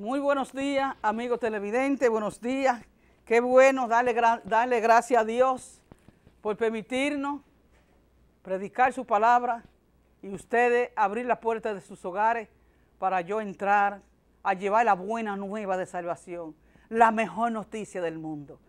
Muy buenos días, amigos televidentes, buenos días. Qué bueno darle, darle gracias a Dios por permitirnos predicar su palabra y ustedes abrir la puerta de sus hogares para yo entrar a llevar la buena nueva de salvación, la mejor noticia del mundo.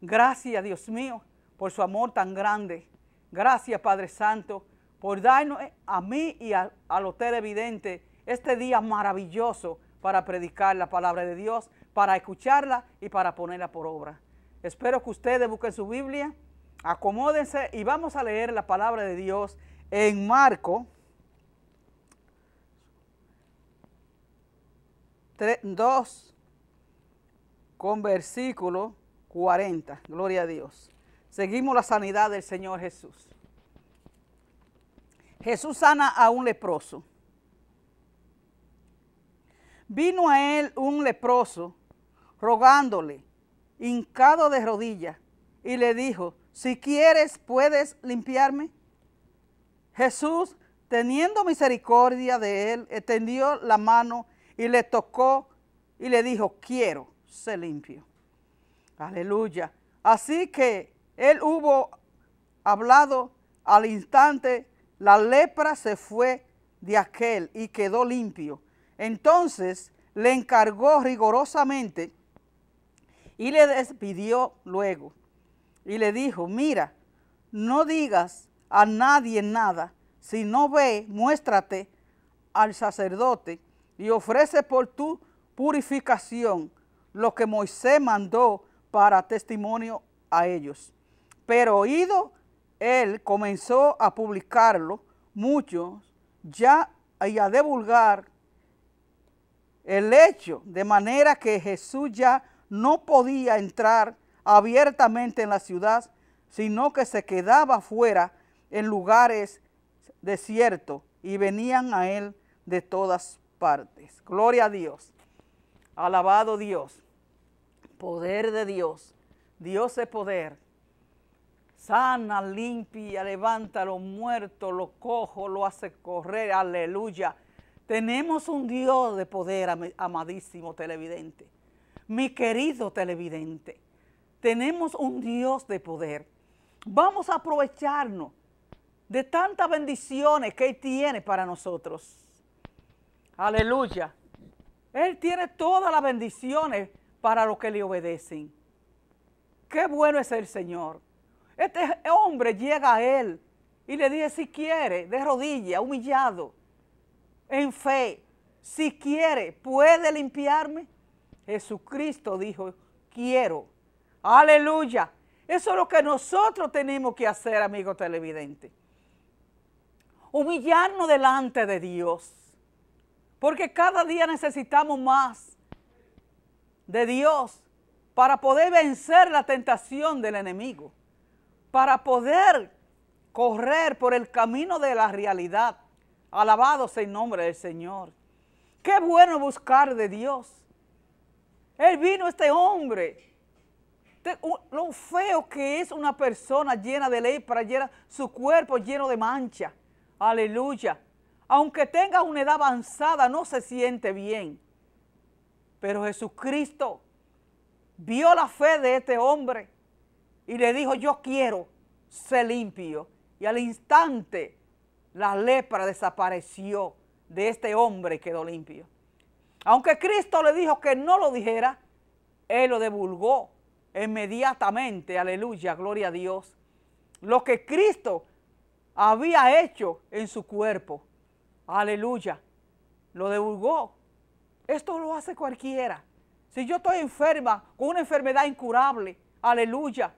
Gracias, Dios mío, por su amor tan grande. Gracias, Padre Santo, por darnos a mí y a los televidentes este día maravilloso para predicar la palabra de Dios, para escucharla y para ponerla por obra. Espero que ustedes busquen su Biblia, acomódense y vamos a leer la palabra de Dios en Marco 2 con versículo 40. Gloria a Dios. Seguimos la sanidad del Señor Jesús. Jesús sana a un leproso. Vino a él un leproso rogándole, hincado de rodillas, y le dijo, si quieres puedes limpiarme. Jesús, teniendo misericordia de él, extendió la mano y le tocó y le dijo, quiero, se limpio. Aleluya. Así que él hubo hablado al instante, la lepra se fue de aquel y quedó limpio entonces le encargó rigorosamente y le despidió luego. Y le dijo, mira, no digas a nadie nada, si no ve, muéstrate al sacerdote y ofrece por tu purificación lo que Moisés mandó para testimonio a ellos. Pero oído, él comenzó a publicarlo muchos ya y a divulgar el hecho, de manera que Jesús ya no podía entrar abiertamente en la ciudad, sino que se quedaba fuera en lugares desiertos y venían a él de todas partes. Gloria a Dios. Alabado Dios. Poder de Dios. Dios es poder. Sana, limpia, levanta a los muertos, los lo hace correr. Aleluya. Tenemos un Dios de poder, amadísimo televidente. Mi querido televidente, tenemos un Dios de poder. Vamos a aprovecharnos de tantas bendiciones que Él tiene para nosotros. Aleluya. Él tiene todas las bendiciones para los que le obedecen. Qué bueno es el Señor. Este hombre llega a Él y le dice, si quiere, de rodillas, humillado, en fe, si quiere, puede limpiarme. Jesucristo dijo, quiero. Aleluya. Eso es lo que nosotros tenemos que hacer, amigo televidente. Humillarnos delante de Dios. Porque cada día necesitamos más de Dios para poder vencer la tentación del enemigo. Para poder correr por el camino de la realidad Alabado sea el nombre del Señor. Qué bueno buscar de Dios. Él vino este hombre. Lo feo que es una persona llena de ley para llenar su cuerpo lleno de mancha. Aleluya. Aunque tenga una edad avanzada, no se siente bien. Pero Jesucristo vio la fe de este hombre y le dijo, yo quiero ser limpio. Y al instante la lepra desapareció de este hombre y quedó limpio. Aunque Cristo le dijo que no lo dijera, él lo divulgó inmediatamente, aleluya, gloria a Dios, lo que Cristo había hecho en su cuerpo, aleluya, lo divulgó. Esto lo hace cualquiera. Si yo estoy enferma con una enfermedad incurable, aleluya,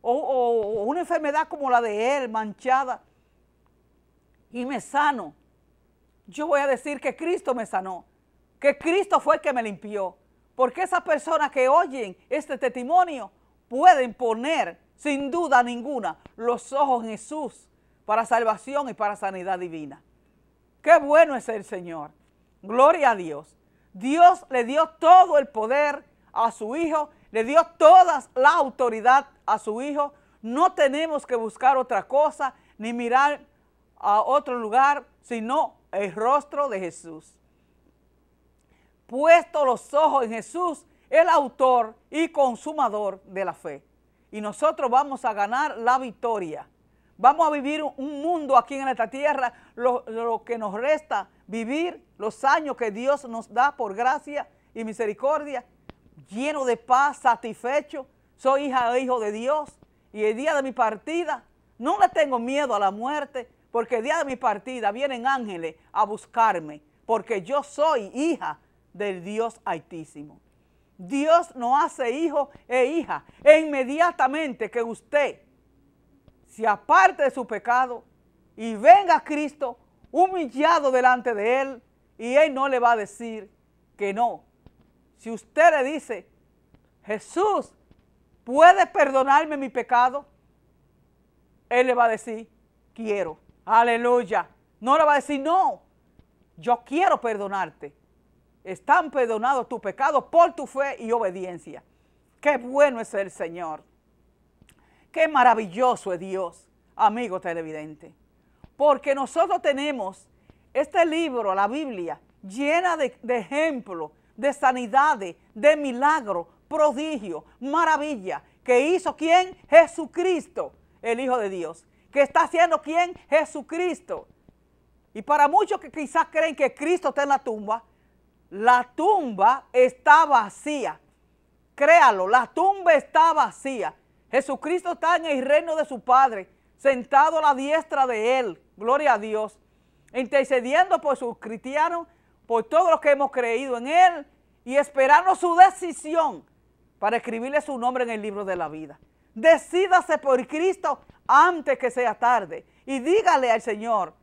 o, o una enfermedad como la de él, manchada, y me sano, yo voy a decir que Cristo me sanó, que Cristo fue el que me limpió. Porque esas personas que oyen este testimonio pueden poner, sin duda ninguna, los ojos en Jesús para salvación y para sanidad divina. Qué bueno es el Señor. Gloria a Dios. Dios le dio todo el poder a su Hijo, le dio toda la autoridad a su Hijo. No tenemos que buscar otra cosa ni mirar a otro lugar, sino el rostro de Jesús. Puesto los ojos en Jesús, el autor y consumador de la fe. Y nosotros vamos a ganar la victoria. Vamos a vivir un mundo aquí en esta tierra, lo, que nos resta vivir, los años que Dios nos da por gracia y misericordia, lleno de paz, satisfecho. Soy hija e hijo de Dios y el día de mi partida no le tengo miedo a la muerte porque el día de mi partida vienen ángeles a buscarme, porque yo soy hija del Dios Altísimo. Dios no hace hijo e hija. E inmediatamente que usted se aparte de su pecado y venga a Cristo humillado delante de Él, y Él no le va a decir que no. Si usted le dice, Jesús, ¿puede perdonarme mi pecado? Él le va a decir, quiero. Aleluya. No le va a decir, no, yo quiero perdonarte. Están perdonados tus pecados por tu fe y obediencia. Qué bueno es el Señor. Qué maravilloso es Dios, amigo televidente. Porque nosotros tenemos este libro, la Biblia, llena de, de ejemplos, de sanidades, de milagro, prodigio, maravilla que hizo quién? Jesucristo, el Hijo de Dios. ¿Qué está haciendo quién? Jesucristo. Y para muchos que quizás creen que Cristo está en la tumba, la tumba está vacía. Créalo, la tumba está vacía. Jesucristo está en el reino de su Padre, sentado a la diestra de Él, gloria a Dios, intercediendo por sus cristianos, por todos los que hemos creído en Él y esperando su decisión para escribirle su nombre en el libro de la vida. Decídase por Cristo antes que sea tarde y dígale al Señor.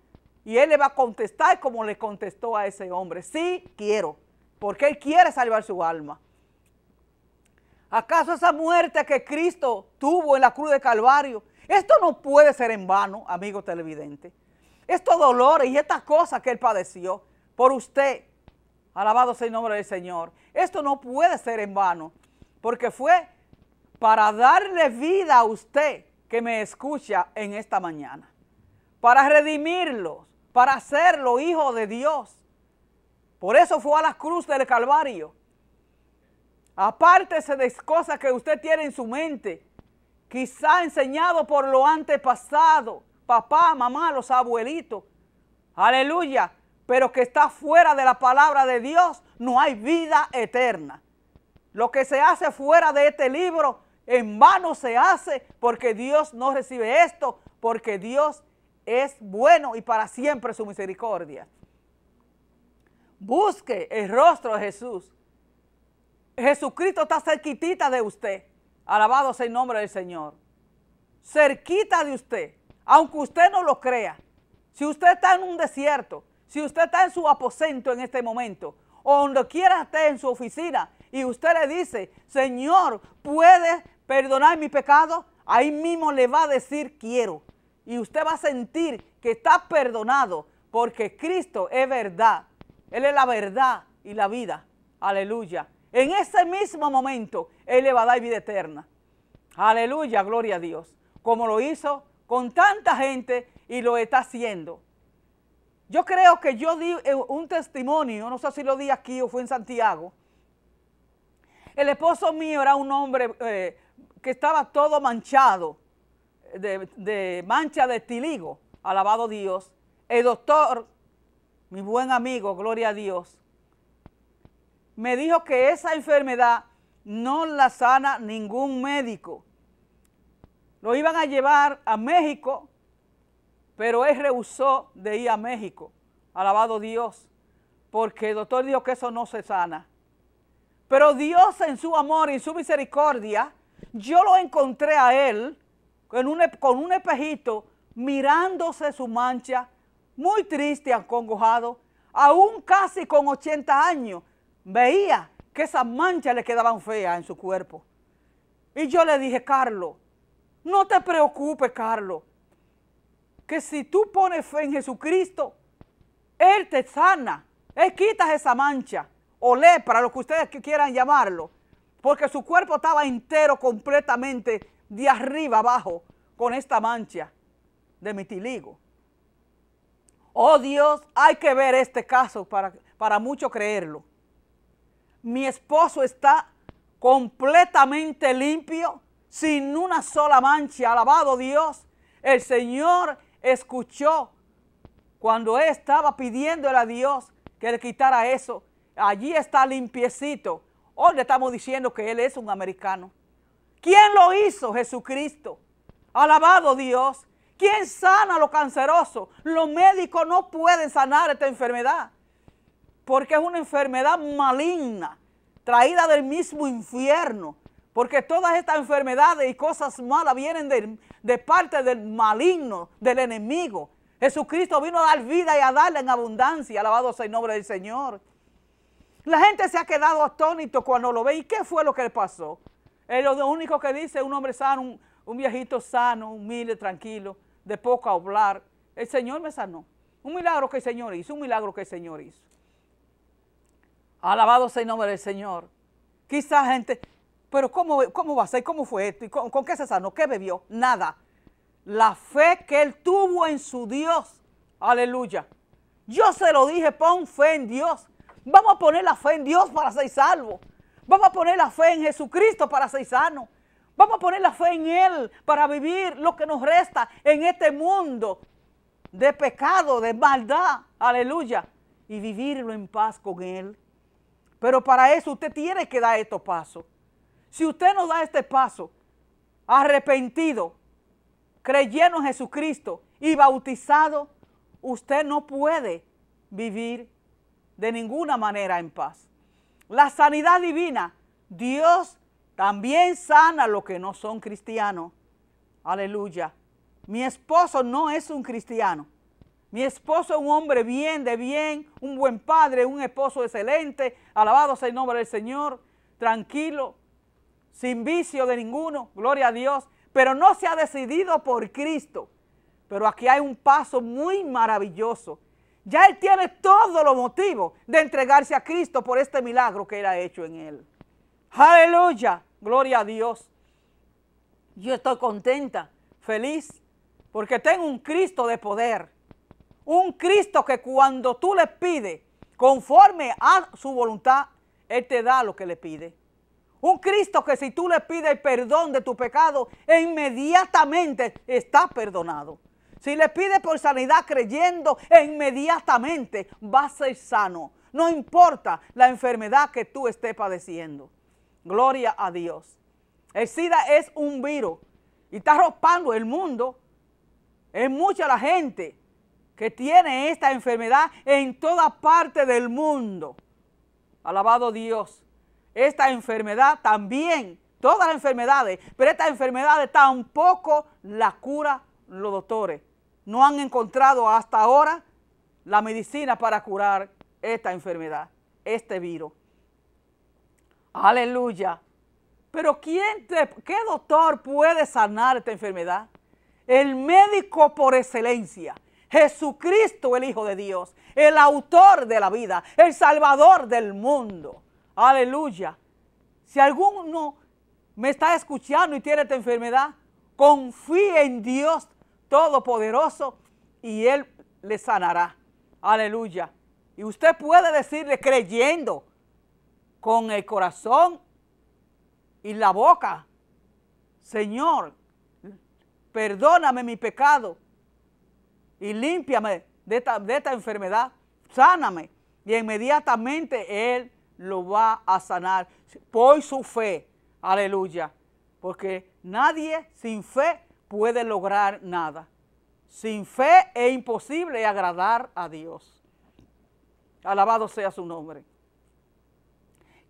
Y Él le va a contestar como le contestó a ese hombre. Sí, quiero, porque Él quiere salvar su alma. ¿Acaso esa muerte que Cristo tuvo en la cruz de Calvario, esto no puede ser en vano, amigo televidente? Estos dolores y estas cosas que Él padeció por usted, alabado sea el nombre del Señor, esto no puede ser en vano, porque fue para darle vida a usted que me escucha en esta mañana, para redimirlos, para hacerlo hijo de Dios. Por eso fue a la cruz del Calvario. Apártese de cosas que usted tiene en su mente, quizá enseñado por lo antepasado, papá, mamá, los abuelitos. Aleluya, pero que está fuera de la palabra de Dios, no hay vida eterna. Lo que se hace fuera de este libro en vano se hace porque Dios no recibe esto, porque Dios es bueno y para siempre su misericordia. Busque el rostro de Jesús. Jesucristo está cerquitita de usted. Alabado sea el nombre del Señor. Cerquita de usted, aunque usted no lo crea. Si usted está en un desierto, si usted está en su aposento en este momento, o donde quiera esté en su oficina, y usted le dice, Señor, puedes perdonar mi pecado, ahí mismo le va a decir quiero. Y usted va a sentir que está perdonado porque Cristo es verdad. Él es la verdad y la vida. Aleluya. En ese mismo momento, Él le va a dar vida eterna. Aleluya, gloria a Dios. Como lo hizo con tanta gente y lo está haciendo. Yo creo que yo di un testimonio, no sé si lo di aquí o fue en Santiago. El esposo mío era un hombre eh, que estaba todo manchado de, mancha de estiligo, alabado Dios, el doctor, mi buen amigo, gloria a Dios, me dijo que esa enfermedad no la sana ningún médico. Lo iban a llevar a México, pero él rehusó de ir a México, alabado Dios, porque el doctor dijo que eso no se sana. Pero Dios en su amor y en su misericordia yo lo encontré a él con un espejito mirándose su mancha, muy triste, acongojado, aún casi con 80 años. Veía que esas manchas le quedaban feas en su cuerpo. Y yo le dije, Carlos, no te preocupes, Carlos, que si tú pones fe en Jesucristo, Él te sana, Él quita esa mancha o lepra, lo que ustedes quieran llamarlo porque su cuerpo estaba entero completamente de arriba abajo con esta mancha de mitiligo. Oh Dios, hay que ver este caso para, para mucho creerlo. Mi esposo está completamente limpio, sin una sola mancha. Alabado Dios, el Señor escuchó cuando él estaba pidiéndole a Dios que le quitara eso. Allí está limpiecito Hoy oh, le estamos diciendo que él es un americano. ¿Quién lo hizo? Jesucristo. Alabado Dios. ¿Quién sana a los cancerosos? Los médicos no pueden sanar esta enfermedad. Porque es una enfermedad maligna, traída del mismo infierno. Porque todas estas enfermedades y cosas malas vienen de, de parte del maligno, del enemigo. Jesucristo vino a dar vida y a darla en abundancia. Alabado sea el nombre del Señor. La gente se ha quedado atónito cuando lo ve. ¿Y qué fue lo que le pasó? Es lo único que dice un hombre sano, un, viejito sano, humilde, tranquilo, de poco hablar. El Señor me sanó. Un milagro que el Señor hizo, un milagro que el Señor hizo. Alabado sea el nombre del Señor. Quizás gente, pero ¿cómo, cómo va a ser? ¿Cómo fue esto? con, con, qué se sanó? ¿Qué bebió? Nada. La fe que él tuvo en su Dios. Aleluya. Yo se lo dije, pon fe en Dios. Vamos a poner la fe en Dios para ser salvos. Vamos a poner la fe en Jesucristo para ser sanos. Vamos a poner la fe en Él para vivir lo que nos resta en este mundo de pecado, de maldad. Aleluya. Y vivirlo en paz con Él. Pero para eso usted tiene que dar estos pasos. Si usted no da este paso, arrepentido, creyendo en Jesucristo y bautizado, usted no puede vivir de ninguna manera en paz. La sanidad divina, Dios también sana a los que no son cristianos. Aleluya. Mi esposo no es un cristiano. Mi esposo es un hombre bien, de bien, un buen padre, un esposo excelente. Alabado sea el nombre del Señor. Tranquilo, sin vicio de ninguno. Gloria a Dios. Pero no se ha decidido por Cristo. Pero aquí hay un paso muy maravilloso ya él tiene todos los motivos de entregarse a Cristo por este milagro que él ha hecho en él. Aleluya, gloria a Dios. Yo estoy contenta, feliz, porque tengo un Cristo de poder. Un Cristo que cuando tú le pides, conforme a su voluntad, Él te da lo que le pide. Un Cristo que si tú le pides el perdón de tu pecado, inmediatamente está perdonado. Si le pide por sanidad creyendo, e inmediatamente va a ser sano. No importa la enfermedad que tú estés padeciendo. Gloria a Dios. El SIDA es un virus y está arropando el mundo. Es mucha la gente que tiene esta enfermedad en toda parte del mundo. Alabado Dios. Esta enfermedad también, todas las enfermedades, pero estas enfermedades tampoco la cura los doctores no han encontrado hasta ahora la medicina para curar esta enfermedad, este virus. Aleluya. Pero ¿quién ¿qué doctor puede sanar esta enfermedad? El médico por excelencia, Jesucristo el Hijo de Dios, el autor de la vida, el salvador del mundo. Aleluya. Si alguno me está escuchando y tiene esta enfermedad, confíe en Dios todopoderoso y Él le sanará. Aleluya. Y usted puede decirle creyendo con el corazón y la boca, Señor, perdóname mi pecado y límpiame de esta, de esta enfermedad, sáname. Y inmediatamente Él lo va a sanar por su fe. Aleluya. Porque nadie sin fe puede lograr nada. Sin fe es imposible agradar a Dios. Alabado sea su nombre.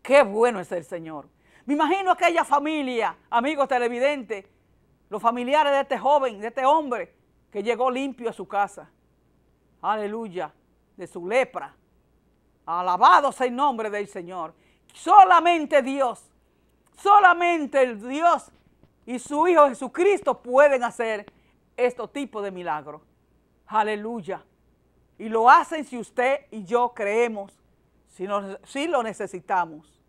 Qué bueno es el Señor. Me imagino aquella familia, amigos televidentes, los familiares de este joven, de este hombre, que llegó limpio a su casa. Aleluya, de su lepra. Alabado sea el nombre del Señor. Solamente Dios, solamente el Dios y su Hijo Jesucristo pueden hacer este tipo de milagros. Aleluya. Y lo hacen si usted y yo creemos, si, si lo necesitamos.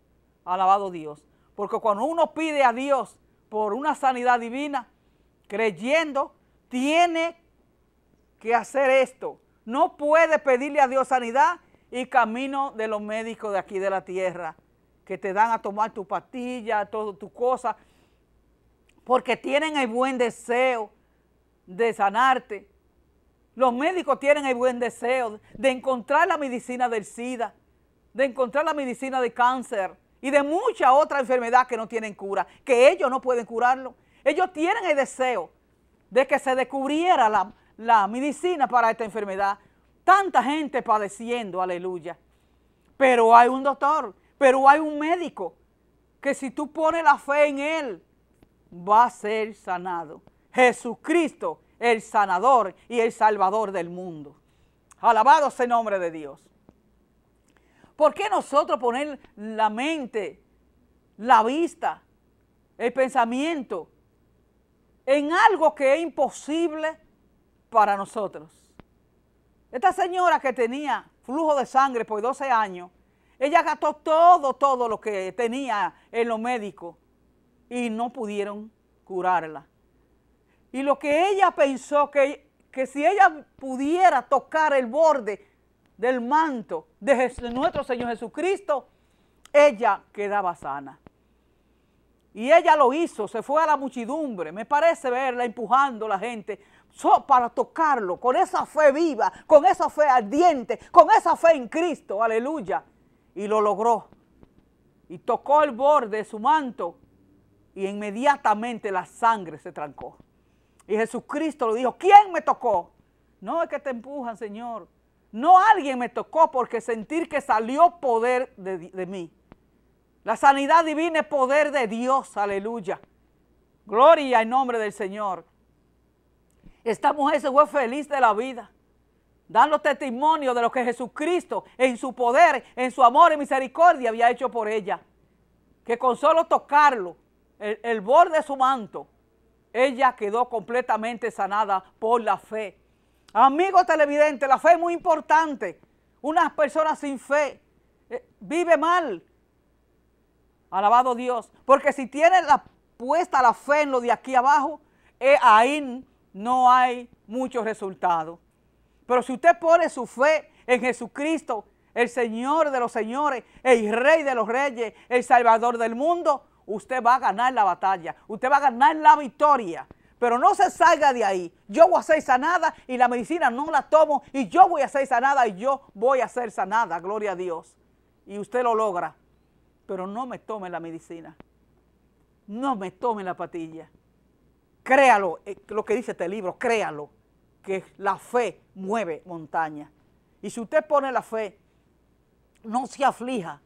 Alabado Dios. Porque cuando uno pide a Dios por una sanidad divina, creyendo, tiene que hacer esto. No puede pedirle a Dios sanidad y camino de los médicos de aquí de la tierra, que te dan a tomar tu pastilla, todo tu cosa, porque tienen el buen deseo de sanarte. Los médicos tienen el buen deseo de encontrar la medicina del SIDA, de encontrar la medicina del cáncer y de mucha otra enfermedad que no tienen cura, que ellos no pueden curarlo. Ellos tienen el deseo de que se descubriera la, la medicina para esta enfermedad. Tanta gente padeciendo, aleluya. Pero hay un doctor, pero hay un médico que si tú pones la fe en él, va a ser sanado. Jesucristo, el sanador y el salvador del mundo. Alabado sea el nombre de Dios. ¿Por qué nosotros poner la mente, la vista, el pensamiento en algo que es imposible para nosotros? Esta señora que tenía flujo de sangre por 12 años, ella gastó todo, todo lo que tenía en lo médico y no pudieron curarla. Y lo que ella pensó que, que si ella pudiera tocar el borde del manto de, nuestro Señor Jesucristo, ella quedaba sana. Y ella lo hizo, se fue a la muchedumbre, me parece verla empujando a la gente para tocarlo, con esa fe viva, con esa fe ardiente, con esa fe en Cristo, aleluya. Y lo logró. Y tocó el borde de su manto y inmediatamente la sangre se trancó. Y Jesucristo lo dijo, ¿quién me tocó? No es que te empujan, Señor. No alguien me tocó porque sentir que salió poder de, de mí. La sanidad divina es poder de Dios, aleluya. Gloria en nombre del Señor. Esta mujer se fue feliz de la vida, dando testimonio de lo que Jesucristo en su poder, en su amor y misericordia había hecho por ella. Que con solo tocarlo el, borde de su manto, ella quedó completamente sanada por la fe. Amigo televidente, la fe es muy importante. Unas persona sin fe eh, vive mal. Alabado Dios. Porque si tiene la, puesta la fe en lo de aquí abajo, eh, ahí no hay muchos resultados. Pero si usted pone su fe en Jesucristo, el Señor de los señores, el Rey de los reyes, el Salvador del mundo, usted va a ganar la batalla, usted va a ganar la victoria. Pero no se salga de ahí. Yo voy a ser sanada y la medicina no la tomo y yo voy a ser sanada y yo voy a ser sanada, gloria a Dios. Y usted lo logra. Pero no me tome la medicina. No me tome la patilla. Créalo, eh, lo que dice este libro, créalo, que la fe mueve montaña. Y si usted pone la fe, no se aflija,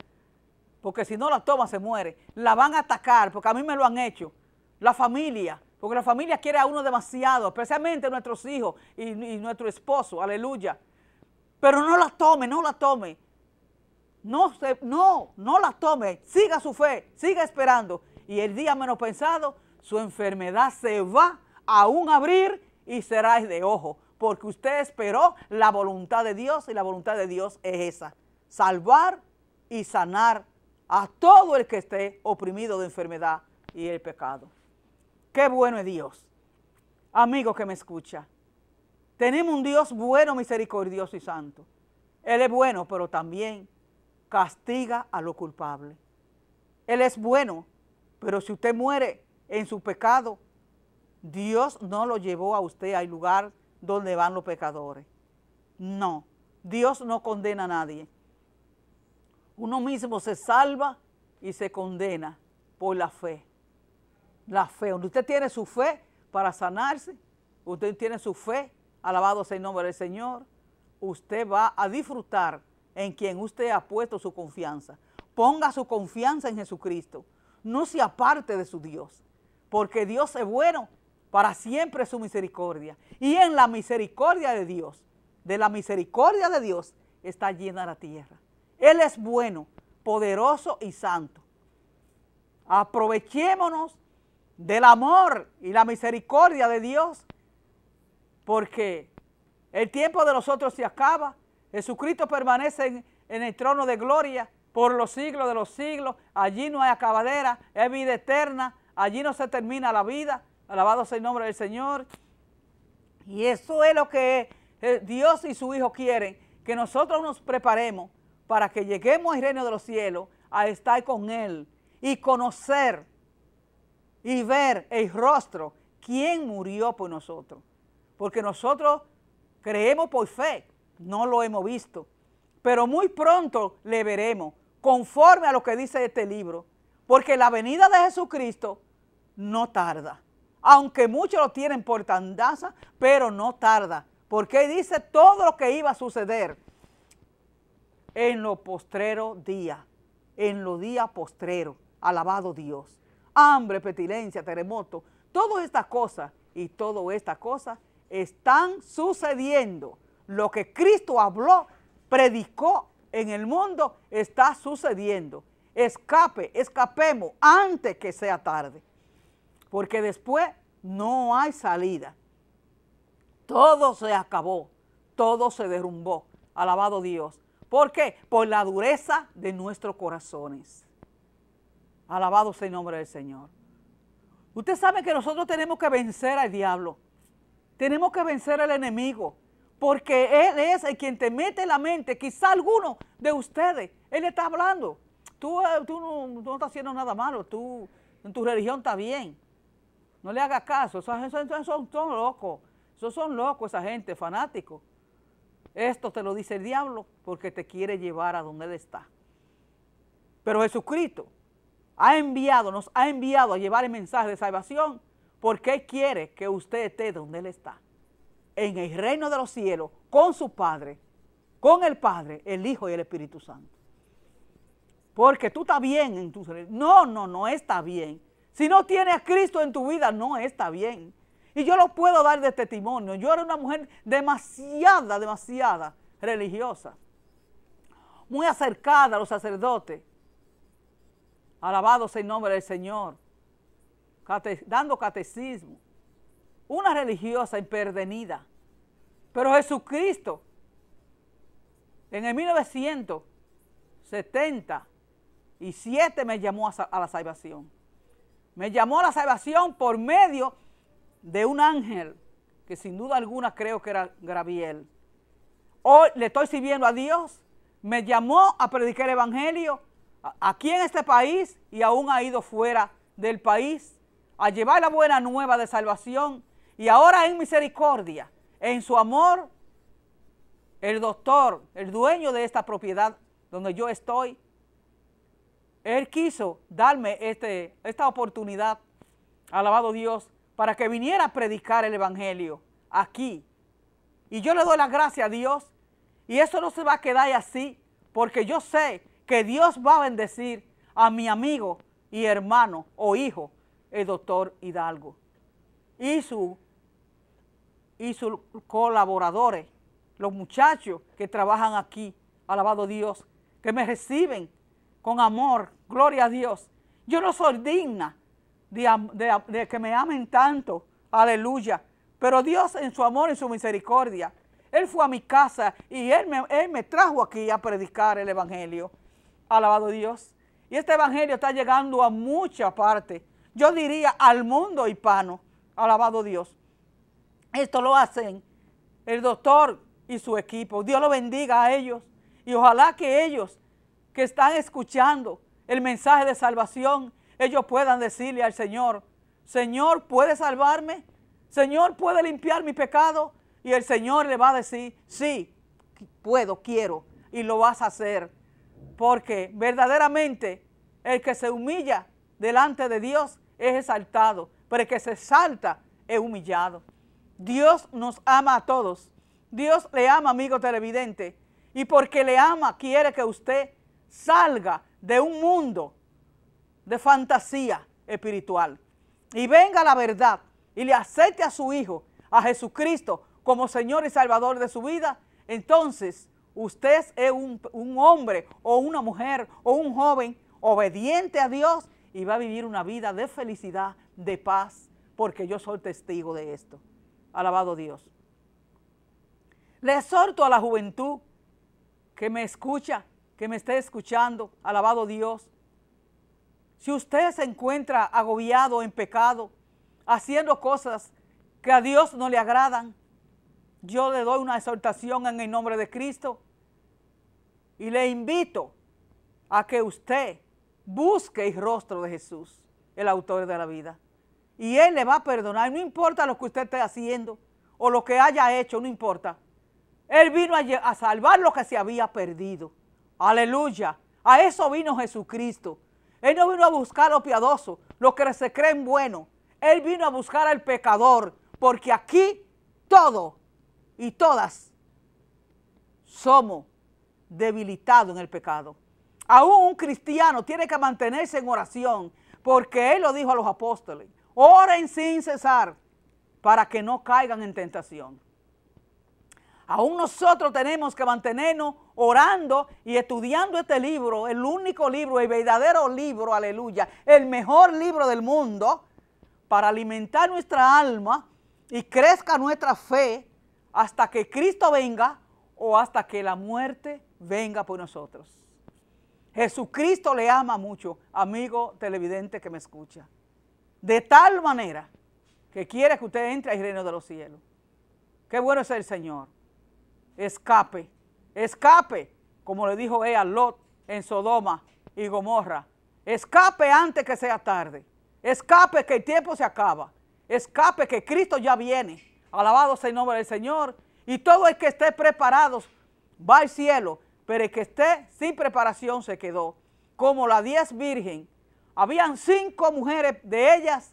porque si no la toma se muere. La van a atacar, porque a mí me lo han hecho. La familia, porque la familia quiere a uno demasiado, especialmente nuestros hijos y, nuestro esposo, aleluya. Pero no la tome, no la tome. No, no, no la tome. Siga su fe, siga esperando. Y el día menos pensado, su enfermedad se va a un abrir y será de ojo. Porque usted esperó la voluntad de Dios y la voluntad de Dios es esa. Salvar y sanar a todo el que esté oprimido de enfermedad y el pecado. Qué bueno es Dios. Amigo que me escucha, tenemos un Dios bueno, misericordioso y santo. Él es bueno, pero también castiga a lo culpable. Él es bueno, pero si usted muere en su pecado, Dios no lo llevó a usted al lugar donde van los pecadores. No, Dios no condena a nadie uno mismo se salva y se condena por la fe. La fe, donde usted tiene su fe para sanarse, usted tiene su fe, alabado sea el nombre del Señor, usted va a disfrutar en quien usted ha puesto su confianza. Ponga su confianza en Jesucristo, no se aparte de su Dios, porque Dios es bueno para siempre su misericordia. Y en la misericordia de Dios, de la misericordia de Dios, está llena la tierra. Él es bueno, poderoso y santo. Aprovechémonos del amor y la misericordia de Dios, porque el tiempo de nosotros se acaba. Jesucristo permanece en, en el trono de gloria por los siglos de los siglos. Allí no hay acabadera, es vida eterna. Allí no se termina la vida. Alabado sea el nombre del Señor. Y eso es lo que eh, Dios y su Hijo quieren, que nosotros nos preparemos para que lleguemos al reino de los cielos a estar con Él y conocer y ver el rostro, quién murió por nosotros. Porque nosotros creemos por fe, no lo hemos visto, pero muy pronto le veremos, conforme a lo que dice este libro, porque la venida de Jesucristo no tarda, aunque muchos lo tienen por tandaza, pero no tarda, porque dice todo lo que iba a suceder en lo postrero día, en lo día postrero, alabado Dios. Hambre, petilencia, terremoto, todas estas cosas y todas estas cosas están sucediendo. Lo que Cristo habló, predicó en el mundo está sucediendo. Escape, escapemos antes que sea tarde, porque después no hay salida. Todo se acabó, todo se derrumbó. Alabado Dios. ¿Por qué? Por la dureza de nuestros corazones. Alabado sea el nombre del Señor. Usted sabe que nosotros tenemos que vencer al diablo. Tenemos que vencer al enemigo. Porque él es el quien te mete en la mente. Quizá alguno de ustedes, él está hablando. Tú, eh, no, estás haciendo nada malo. Tú, en tu religión está bien. No le hagas caso. esos son locos. Esos son locos, esa gente, fanáticos. Esto te lo dice el diablo porque te quiere llevar a donde él está. Pero Jesucristo ha enviado, nos ha enviado a llevar el mensaje de salvación porque Él quiere que usted esté donde Él está, en el reino de los cielos, con su Padre, con el Padre, el Hijo y el Espíritu Santo. Porque tú estás bien en tu No, no, no está bien. Si no tienes a Cristo en tu vida, no está bien. Y yo lo puedo dar de testimonio. Yo era una mujer demasiada, demasiada religiosa. Muy acercada a los sacerdotes. Alabados en el nombre del Señor. dando catecismo. Una religiosa imperdenida. Pero Jesucristo, en el 1977 me llamó a, la salvación. Me llamó a la salvación por medio de de un ángel, que sin duda alguna creo que era Graviel. Hoy le estoy sirviendo a Dios, me llamó a predicar el Evangelio aquí en este país y aún ha ido fuera del país a llevar la buena nueva de salvación. Y ahora en misericordia, en su amor, el doctor, el dueño de esta propiedad donde yo estoy, él quiso darme este, esta oportunidad, alabado Dios, para que viniera a predicar el Evangelio aquí. Y yo le doy las gracias a Dios. Y eso no se va a quedar así, porque yo sé que Dios va a bendecir a mi amigo y hermano o hijo, el doctor Hidalgo, y, su, y sus colaboradores, los muchachos que trabajan aquí, alabado Dios, que me reciben con amor, gloria a Dios. Yo no soy digna de, que me amen tanto. Aleluya. Pero Dios en su amor y su misericordia, Él fue a mi casa y él me, él me trajo aquí a predicar el Evangelio. Alabado Dios. Y este Evangelio está llegando a mucha parte. Yo diría al mundo hispano. Alabado Dios. Esto lo hacen el doctor y su equipo. Dios lo bendiga a ellos. Y ojalá que ellos que están escuchando el mensaje de salvación ellos puedan decirle al Señor, Señor, ¿puede salvarme? Señor, ¿puede limpiar mi pecado? Y el Señor le va a decir, sí, puedo, quiero, y lo vas a hacer. Porque verdaderamente el que se humilla delante de Dios es exaltado, pero el que se exalta es humillado. Dios nos ama a todos. Dios le ama, amigo televidente. Y porque le ama, quiere que usted salga de un mundo de fantasía espiritual y venga la verdad y le acepte a su Hijo, a Jesucristo, como Señor y Salvador de su vida, entonces usted es un, hombre o una mujer o un joven obediente a Dios y va a vivir una vida de felicidad, de paz, porque yo soy testigo de esto. Alabado Dios. Le exhorto a la juventud que me escucha, que me esté escuchando, alabado Dios, si usted se encuentra agobiado en pecado, haciendo cosas que a Dios no le agradan, yo le doy una exhortación en el nombre de Cristo y le invito a que usted busque el rostro de Jesús, el autor de la vida. Y Él le va a perdonar, no importa lo que usted esté haciendo o lo que haya hecho, no importa. Él vino a, a salvar lo que se había perdido. Aleluya. A eso vino Jesucristo él no vino a buscar a los piadosos, los que se creen buenos. Él vino a buscar al pecador, porque aquí todos y todas somos debilitados en el pecado. Aún un cristiano tiene que mantenerse en oración, porque Él lo dijo a los apóstoles, oren sin cesar para que no caigan en tentación. Aún nosotros tenemos que mantenernos orando y estudiando este libro, el único libro, el verdadero libro, aleluya, el mejor libro del mundo, para alimentar nuestra alma y crezca nuestra fe hasta que Cristo venga o hasta que la muerte venga por nosotros. Jesucristo le ama mucho, amigo televidente que me escucha. De tal manera que quiere que usted entre al reino de los cielos. Qué bueno es el Señor escape, escape, como le dijo ella a Lot en Sodoma y Gomorra, escape antes que sea tarde, escape que el tiempo se acaba, escape que Cristo ya viene, alabado sea el nombre del Señor, y todo el que esté preparado va al cielo, pero el que esté sin preparación se quedó, como la diez virgen, habían cinco mujeres de ellas,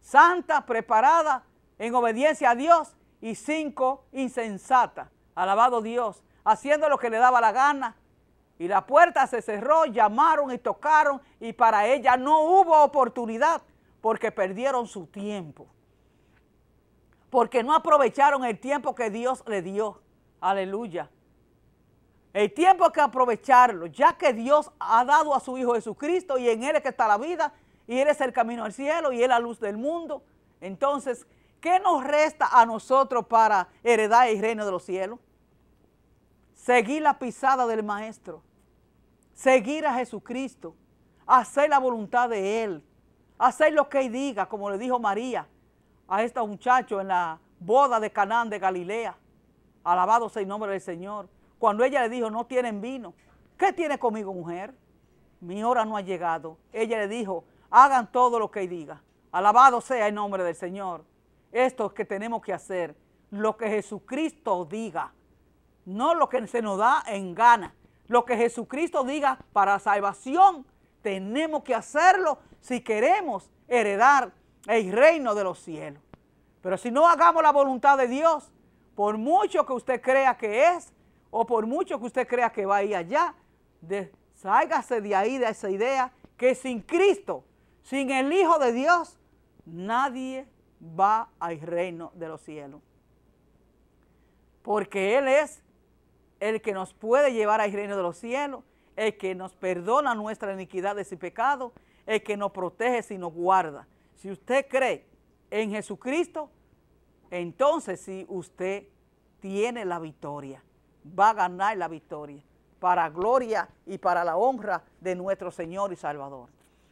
santas, preparadas, en obediencia a Dios, y cinco insensatas alabado Dios, haciendo lo que le daba la gana. Y la puerta se cerró, llamaron y tocaron y para ella no hubo oportunidad porque perdieron su tiempo. Porque no aprovecharon el tiempo que Dios le dio. Aleluya. El tiempo que aprovecharlo, ya que Dios ha dado a su Hijo Jesucristo y en Él es que está la vida, y Él es el camino al cielo y Él es la luz del mundo. Entonces, ¿qué nos resta a nosotros para heredar el reino de los cielos? Seguir la pisada del Maestro, seguir a Jesucristo, hacer la voluntad de Él, hacer lo que Él diga, como le dijo María a este muchacho en la boda de Canaán de Galilea, alabado sea el nombre del Señor, cuando ella le dijo, no tienen vino, ¿qué tiene conmigo mujer? Mi hora no ha llegado. Ella le dijo, hagan todo lo que Él diga. Alabado sea el nombre del Señor. Esto es que tenemos que hacer, lo que Jesucristo diga, no lo que se nos da en gana. Lo que Jesucristo diga para salvación, tenemos que hacerlo si queremos heredar el reino de los cielos. Pero si no hagamos la voluntad de Dios, por mucho que usted crea que es, o por mucho que usted crea que va a allá, de, de ahí, de esa idea, que sin Cristo, sin el Hijo de Dios, nadie va al reino de los cielos. Porque Él es el que nos puede llevar al reino de los cielos, el que nos perdona nuestras iniquidades y pecados, el que nos protege y nos guarda. Si usted cree en Jesucristo, entonces si usted tiene la victoria, va a ganar la victoria para gloria y para la honra de nuestro Señor y Salvador.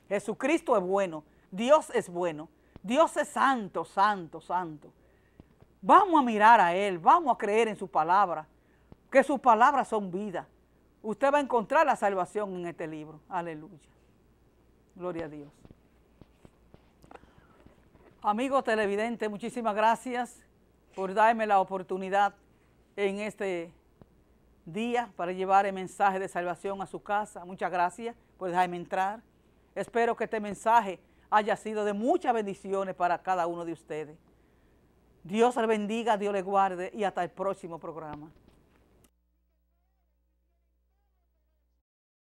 Jesucristo es bueno, Dios es bueno, Dios es santo, santo, santo. Vamos a mirar a Él, vamos a creer en su palabra, que sus palabras son vida. Usted va a encontrar la salvación en este libro. Aleluya. Gloria a Dios. Amigos televidente, muchísimas gracias por darme la oportunidad en este día para llevar el mensaje de salvación a su casa. Muchas gracias por dejarme entrar. Espero que este mensaje haya sido de muchas bendiciones para cada uno de ustedes. Dios les bendiga, Dios les guarde y hasta el próximo programa.